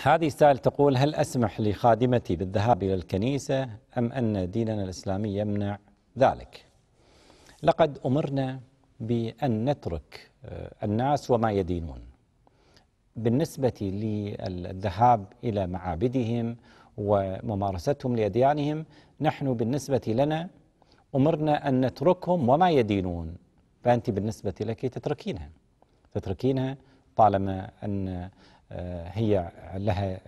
هذه سائل تقول هل أسمح لخادمتي بالذهاب إلى الكنيسة أم أن ديننا الإسلامي يمنع ذلك لقد أمرنا بأن نترك آه، الناس وما يدينون بالنسبة للذهاب إلى معابدهم وممارستهم لأديانهم نحن بالنسبة لنا أمرنا أن نتركهم وما يدينون فأنت بالنسبة لك تتركينها تتركينها طالما أن هي لها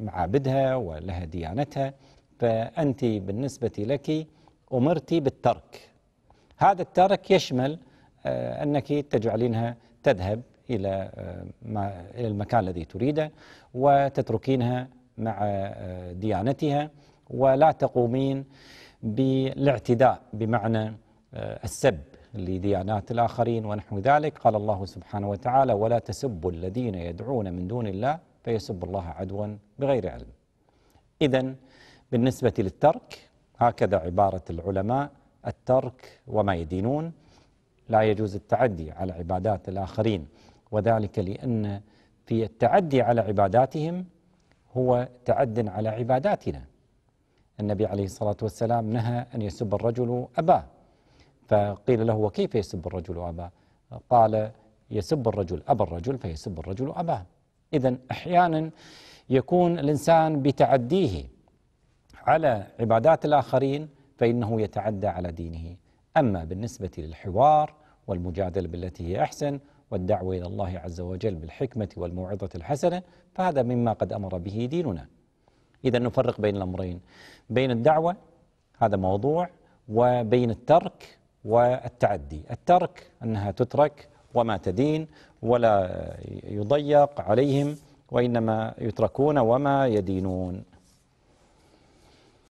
معابدها ولها ديانتها فأنت بالنسبة لك أمرت بالترك هذا الترك يشمل آه، أنك تجعلينها تذهب آه، إلى المكان الذي تريده وتتركينها مع آه، ديانتها ولا تقومين بالاعتداء بمعنى السب لديانات الآخرين ونحو ذلك قال الله سبحانه وتعالى ولا تسبوا الذين يدعون من دون الله فيسبوا الله عدوا بغير علم إذا بالنسبة للترك هكذا عبارة العلماء الترك وما يدينون لا يجوز التعدي على عبادات الآخرين وذلك لأن في التعدي على عباداتهم هو تعد على عباداتنا النبي عليه الصلاة والسلام نهى أن يسب الرجل أباه فقيل له وكيف يسب الرجل أباه قال يسب الرجل أبا الرجل فيسب الرجل أباه إذا أحيانا يكون الإنسان بتعديه على عبادات الآخرين فإنه يتعدى على دينه أما بالنسبة للحوار والمجادلة بالتي هي أحسن والدعوة إلى الله عز وجل بالحكمة والموعظة الحسنة فهذا مما قد أمر به ديننا إذا نفرق بين الأمرين بين الدعوة هذا موضوع وبين الترك والتعدي الترك أنها تترك وما تدين ولا يضيق عليهم وإنما يتركون وما يدينون